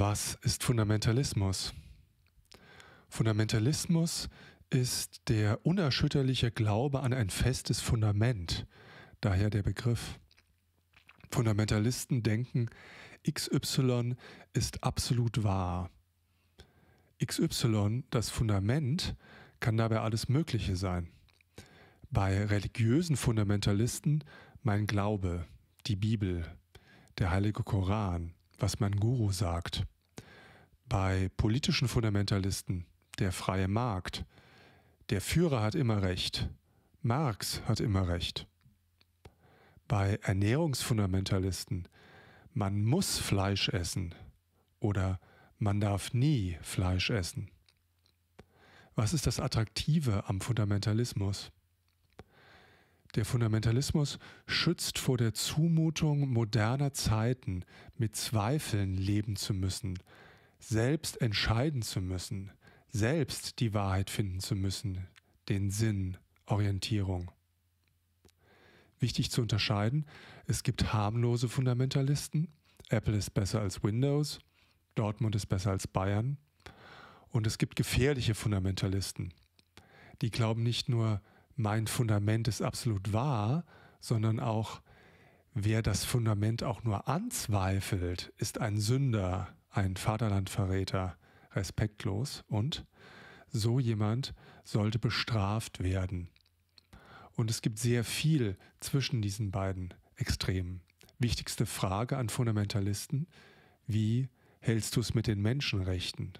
Was ist Fundamentalismus? Fundamentalismus ist der unerschütterliche Glaube an ein festes Fundament, daher der Begriff. Fundamentalisten denken, XY ist absolut wahr. XY, das Fundament, kann dabei alles Mögliche sein. Bei religiösen Fundamentalisten mein Glaube, die Bibel, der heilige Koran, was mein Guru sagt. Bei politischen Fundamentalisten der freie Markt. Der Führer hat immer recht. Marx hat immer recht. Bei Ernährungsfundamentalisten man muss Fleisch essen oder man darf nie Fleisch essen. Was ist das Attraktive am Fundamentalismus? Der Fundamentalismus schützt vor der Zumutung moderner Zeiten, mit Zweifeln leben zu müssen, selbst entscheiden zu müssen, selbst die Wahrheit finden zu müssen, den Sinn, Orientierung. Wichtig zu unterscheiden, es gibt harmlose Fundamentalisten, Apple ist besser als Windows, Dortmund ist besser als Bayern, und es gibt gefährliche Fundamentalisten. Die glauben nicht nur, mein Fundament ist absolut wahr, sondern auch, wer das Fundament auch nur anzweifelt, ist ein Sünder, ein Vaterlandverräter, respektlos und so jemand sollte bestraft werden. Und es gibt sehr viel zwischen diesen beiden Extremen. Wichtigste Frage an Fundamentalisten, wie hältst du es mit den Menschenrechten?